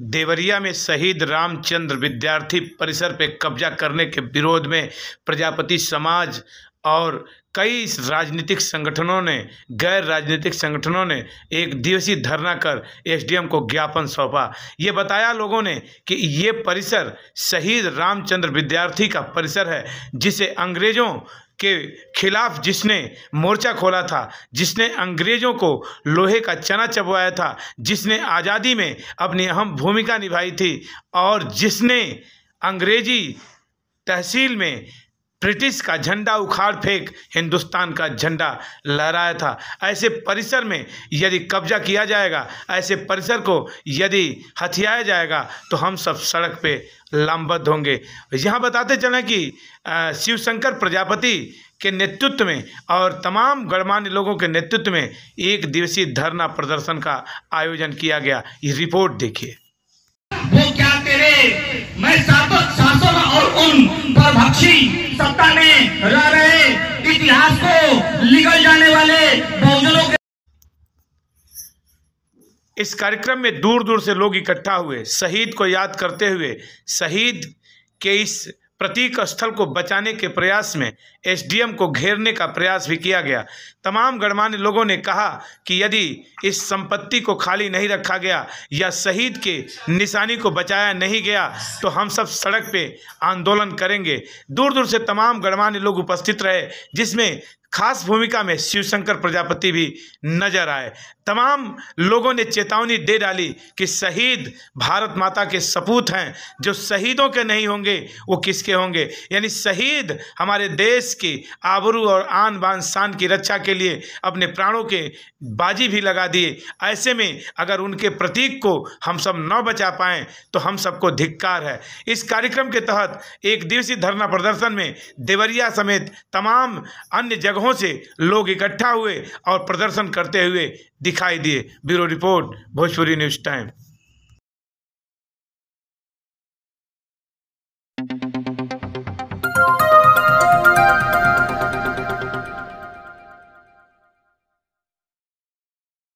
देवरिया में शहीद रामचंद्र विद्यार्थी परिसर पर कब्जा करने के विरोध में प्रजापति समाज और कई राजनीतिक संगठनों ने गैर राजनीतिक संगठनों ने एक दिवसीय धरना कर एसडीएम को ज्ञापन सौंपा ये बताया लोगों ने कि ये परिसर शहीद रामचंद्र विद्यार्थी का परिसर है जिसे अंग्रेज़ों के खिलाफ जिसने मोर्चा खोला था जिसने अंग्रेज़ों को लोहे का चना चबवाया था जिसने आज़ादी में अपनी अहम भूमिका निभाई थी और जिसने अंग्रेजी तहसील में ब्रिटिश का झंडा उखाड़ फेंक हिंदुस्तान का झंडा लहराया था ऐसे परिसर में यदि कब्जा किया जाएगा ऐसे परिसर को यदि हथियाया जाएगा तो हम सब सड़क पे लामबद्ध होंगे यहाँ बताते चलें कि शिवशंकर प्रजापति के नेतृत्व में और तमाम गणमान्य लोगों के नेतृत्व में एक दिवसीय धरना प्रदर्शन का आयोजन किया गया ये रिपोर्ट देखिए वो क्या तेरे मैं सातों सत्ता में रह रहे इतिहास को निकल जाने वाले बहुजनों के इस कार्यक्रम में दूर दूर से लोग इकट्ठा हुए शहीद को याद करते हुए शहीद के इस प्रतीक स्थल को बचाने के प्रयास में एसडीएम को घेरने का प्रयास भी किया गया तमाम गणमान्य लोगों ने कहा कि यदि इस संपत्ति को खाली नहीं रखा गया या शहीद के निशानी को बचाया नहीं गया तो हम सब सड़क पे आंदोलन करेंगे दूर दूर से तमाम गणमान्य लोग उपस्थित रहे जिसमें खास भूमिका में शिवशंकर प्रजापति भी नजर आए तमाम लोगों ने चेतावनी दे डाली कि शहीद भारत माता के सपूत हैं जो शहीदों के नहीं होंगे वो किसके होंगे यानी शहीद हमारे देश की आबरू और आन बान शान की रक्षा के लिए अपने प्राणों के बाजी भी लगा दिए ऐसे में अगर उनके प्रतीक को हम सब न बचा पाएँ तो हम सबको धिक्कार है इस कार्यक्रम के तहत एक दिवसीय धरना प्रदर्शन में देवरिया समेत तमाम अन्य जगह जगहों से लोग इकट्ठा हुए और प्रदर्शन करते हुए दिखाई दिए bureau report Bhojpuri news time